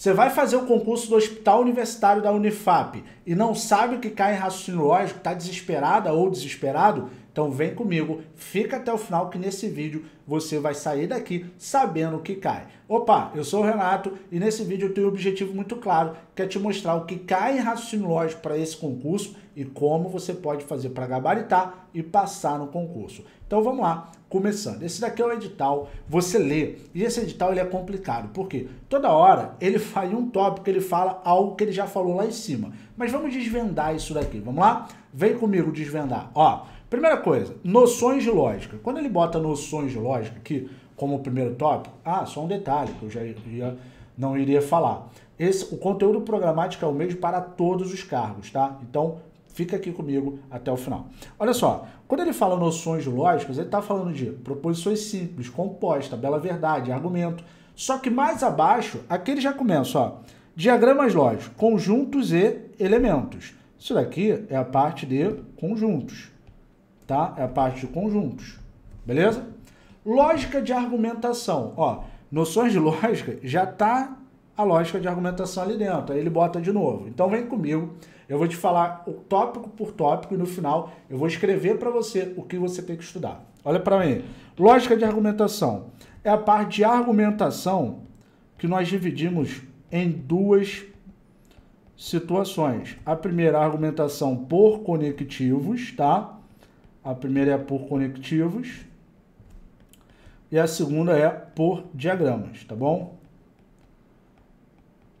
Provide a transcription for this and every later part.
Você vai fazer o concurso do Hospital Universitário da Unifap e não sabe o que cai em raciocínio lógico, está desesperada ou desesperado? Então vem comigo, fica até o final que nesse vídeo você vai sair daqui sabendo o que cai. Opa, eu sou o Renato e nesse vídeo eu tenho um objetivo muito claro, que é te mostrar o que cai em raciocínio lógico para esse concurso e como você pode fazer para gabaritar e passar no concurso. Então vamos lá, começando. Esse daqui é o edital, você lê. E esse edital ele é complicado, porque toda hora ele faz um tópico, ele fala algo que ele já falou lá em cima. Mas vamos desvendar isso daqui, vamos lá? Vem comigo desvendar. Ó, primeira coisa, noções de lógica. Quando ele bota noções de lógica aqui, como o primeiro tópico, ah, só um detalhe que eu já ia, não iria falar. Esse, o conteúdo programático é o mesmo para todos os cargos, tá? Então, Fica aqui comigo até o final. Olha só, quando ele fala noções lógicas, ele está falando de proposições simples, composta, bela verdade, argumento. Só que mais abaixo, aqui ele já começa, ó, diagramas lógicos, conjuntos e elementos. Isso daqui é a parte de conjuntos, tá? É a parte de conjuntos, beleza? Lógica de argumentação, ó, noções de lógica já está a lógica de argumentação ali dentro. Aí ele bota de novo. Então vem comigo, eu vou te falar o tópico por tópico e no final eu vou escrever para você o que você tem que estudar. Olha para mim. Lógica de argumentação é a parte de argumentação que nós dividimos em duas situações. A primeira, a argumentação por conectivos, tá? A primeira é por conectivos e a segunda é por diagramas, tá bom?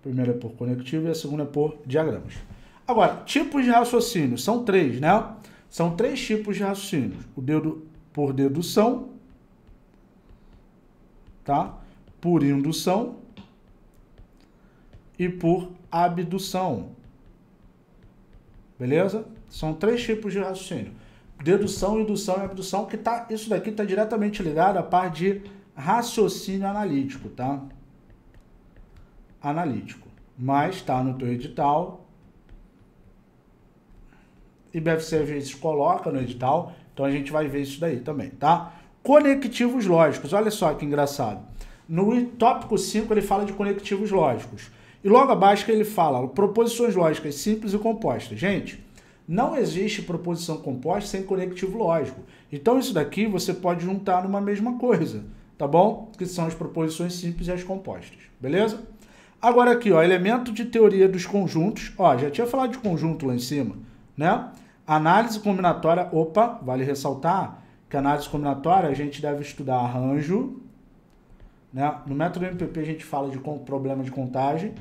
primeira é por conectivo e a segunda é por diagramas. Agora, tipos de raciocínio. São três, né? São três tipos de raciocínio. O dedo por dedução, tá? Por indução e por abdução. Beleza? São três tipos de raciocínio. Dedução, indução e abdução, que tá, isso daqui está diretamente ligado à parte de raciocínio analítico, tá? analítico. Mas está no teu edital. IBF vezes coloca no edital, então a gente vai ver isso daí também, tá? Conectivos lógicos, olha só que engraçado. No tópico 5 ele fala de conectivos lógicos. E logo abaixo ele fala proposições lógicas simples e compostas. Gente, não existe proposição composta sem conectivo lógico. Então isso daqui você pode juntar numa mesma coisa, tá bom? Que são as proposições simples e as compostas, beleza? Agora aqui, ó, elemento de teoria dos conjuntos. Ó, já tinha falado de conjunto lá em cima, né? Análise combinatória, opa, vale ressaltar que análise combinatória a gente deve estudar arranjo, né? No método MPP a gente fala de problema de contagem,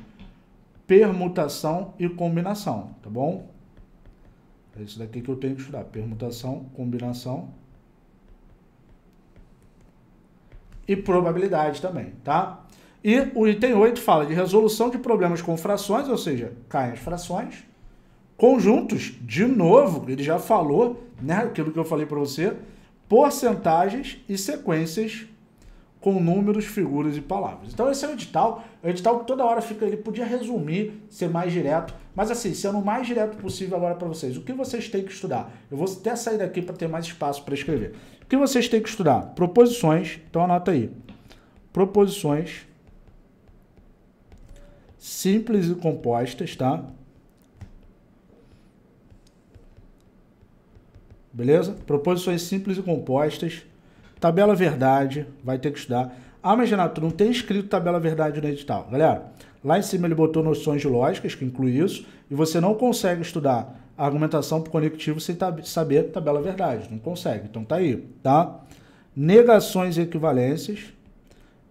permutação e combinação, tá bom? É isso daqui que eu tenho que estudar, permutação, combinação e probabilidade também, tá? E o item 8 fala de resolução de problemas com frações, ou seja, caem as frações. Conjuntos, de novo, ele já falou, né, aquilo que eu falei para você, porcentagens e sequências com números, figuras e palavras. Então esse é o edital, é o edital que toda hora fica, ele podia resumir, ser mais direto, mas assim, sendo o mais direto possível agora para vocês. O que vocês têm que estudar? Eu vou até sair daqui para ter mais espaço para escrever. O que vocês têm que estudar? Proposições, então anota aí. Proposições simples e compostas, tá? Beleza? Proposições simples e compostas. Tabela verdade, vai ter que estudar. Ah, mas Renato, não tem escrito tabela verdade no edital. Galera, lá em cima ele botou noções de lógicas, que inclui isso, e você não consegue estudar argumentação por conectivo sem tab saber tabela verdade. Não consegue, então tá aí, tá? Negações e equivalências.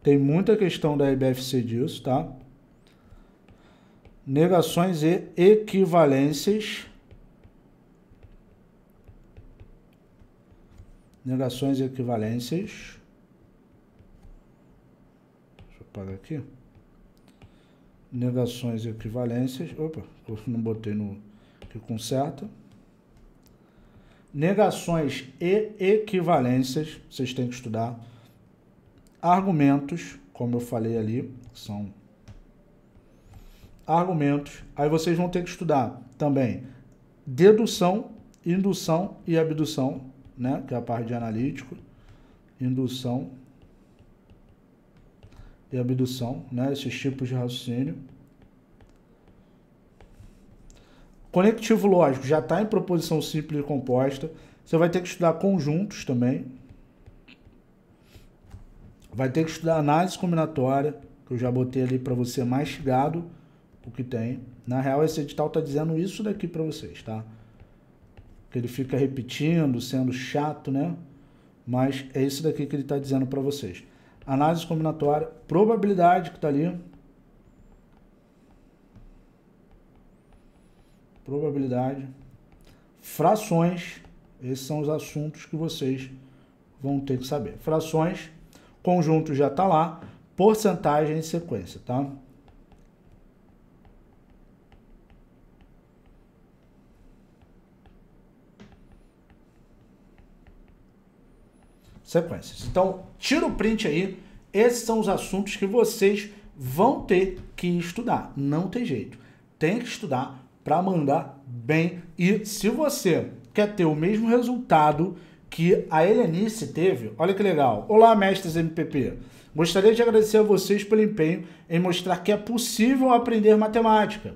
Tem muita questão da IBFC disso, tá? negações e equivalências. Negações e equivalências. Deixa eu parar aqui. Negações e equivalências. Opa, não botei no que conserta. Negações e equivalências, vocês têm que estudar. Argumentos, como eu falei ali, são argumentos. Aí vocês vão ter que estudar também dedução, indução e abdução, né? que é a parte de analítico. Indução e abdução, né? esses tipos de raciocínio. Conectivo lógico já está em proposição simples e composta. Você vai ter que estudar conjuntos também. Vai ter que estudar análise combinatória, que eu já botei ali para você mastigado o que tem. Na real, esse edital tá dizendo isso daqui para vocês, tá? Que ele fica repetindo, sendo chato, né? Mas é isso daqui que ele está dizendo para vocês. Análise combinatória, probabilidade que está ali. Probabilidade. Frações. Esses são os assuntos que vocês vão ter que saber. Frações, conjunto já está lá, porcentagem e sequência, tá? sequências. Então, tira o print aí. Esses são os assuntos que vocês vão ter que estudar. Não tem jeito. Tem que estudar para mandar bem. E se você quer ter o mesmo resultado que a Helenice teve, olha que legal. Olá, mestres MPP. Gostaria de agradecer a vocês pelo empenho em mostrar que é possível aprender matemática.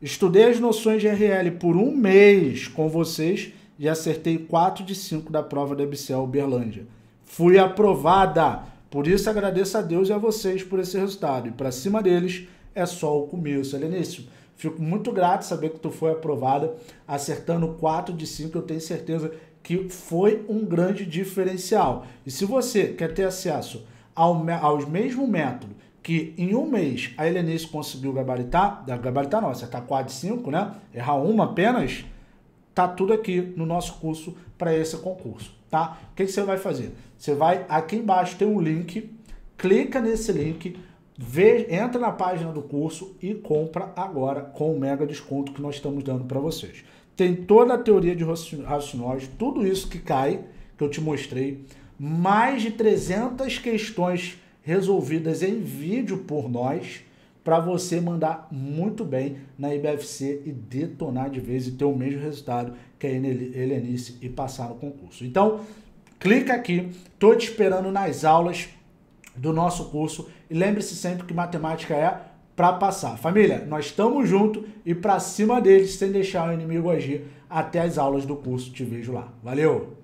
Estudei as noções de RL por um mês com vocês e acertei 4 de 5 da prova da Ebicel Uberlândia. Fui aprovada! Por isso agradeço a Deus e a vocês por esse resultado. E para cima deles é só o começo. Helenício, fico muito grato saber que tu foi aprovada, acertando 4 de 5, eu tenho certeza que foi um grande diferencial. E se você quer ter acesso ao, aos mesmo métodos que em um mês a Helenice conseguiu gabaritar, gabaritar não, acertar 4 de 5, né? Errar uma apenas, tá tudo aqui no nosso curso para esse concurso, tá? O que, você vai fazer? Você vai aqui embaixo tem um link, clica nesse link, vê, entra na página do curso e compra agora com o mega desconto que nós estamos dando para vocês. Tem toda a teoria de racionais, tudo isso que cai, que eu te mostrei, mais de 300 questões resolvidas em vídeo por nós para você mandar muito bem na IBFC e detonar de vez e ter o mesmo resultado que a Helenice e passar no concurso. Então, clica aqui, tô te esperando nas aulas do nosso curso e lembre-se sempre que matemática é para passar. Família, nós estamos junto e para cima deles sem deixar o inimigo agir até as aulas do curso. Te vejo lá. Valeu.